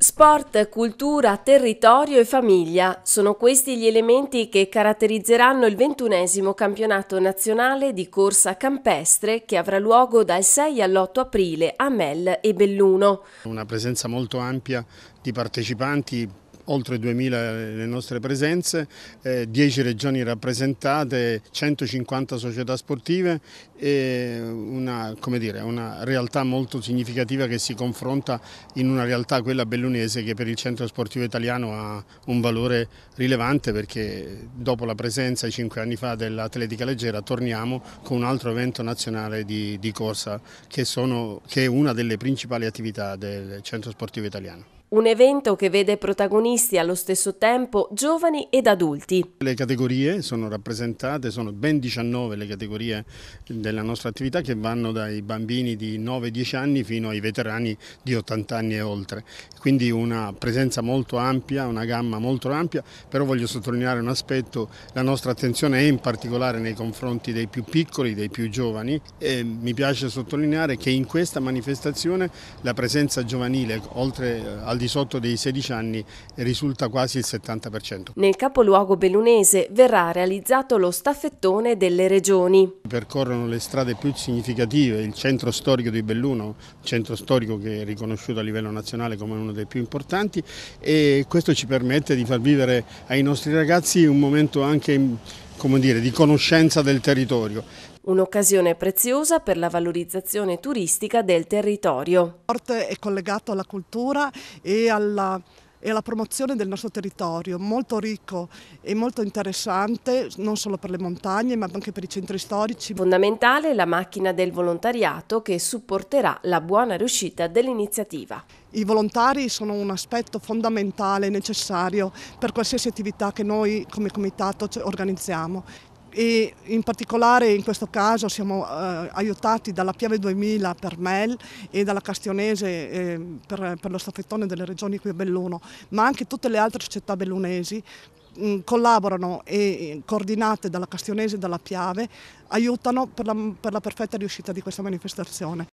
Sport, cultura, territorio e famiglia sono questi gli elementi che caratterizzeranno il ventunesimo campionato nazionale di corsa campestre che avrà luogo dal 6 all'8 aprile a Mel e Belluno. Una presenza molto ampia di partecipanti oltre 2000 le nostre presenze, 10 eh, regioni rappresentate, 150 società sportive e una, dire, una, realtà molto significativa che si confronta in una realtà, quella bellunese, che per il centro sportivo italiano ha un valore rilevante perché dopo la presenza 5 anni fa dell'Atletica Leggera torniamo con un altro evento nazionale di, di corsa che, sono, che è una delle principali attività del centro sportivo italiano. Un evento che vede protagonisti allo stesso tempo giovani ed adulti. Le categorie sono rappresentate, sono ben 19 le categorie della nostra attività che vanno dai bambini di 9-10 anni fino ai veterani di 80 anni e oltre. Quindi una presenza molto ampia, una gamma molto ampia, però voglio sottolineare un aspetto, la nostra attenzione è in particolare nei confronti dei più piccoli, dei più giovani e mi piace sottolineare che in questa manifestazione la presenza giovanile, oltre al al di sotto dei 16 anni risulta quasi il 70%. Nel capoluogo belunese verrà realizzato lo staffettone delle regioni. Percorrono le strade più significative, il centro storico di Belluno, centro storico che è riconosciuto a livello nazionale come uno dei più importanti e questo ci permette di far vivere ai nostri ragazzi un momento anche come dire, di conoscenza del territorio un'occasione preziosa per la valorizzazione turistica del territorio. Il sport è collegato alla cultura e alla e alla promozione del nostro territorio, molto ricco e molto interessante, non solo per le montagne ma anche per i centri storici. Fondamentale è la macchina del volontariato che supporterà la buona riuscita dell'iniziativa. I volontari sono un aspetto fondamentale e necessario per qualsiasi attività che noi come comitato organizziamo e in particolare in questo caso siamo eh, aiutati dalla Piave 2000 per Mel e dalla Castionese eh, per, per, lo staffettone delle regioni qui a Belluno, ma anche tutte le altre società bellunesi mm, collaborano e eh, coordinate dalla Castionese e dalla Piave aiutano per la, per la perfetta riuscita di questa manifestazione.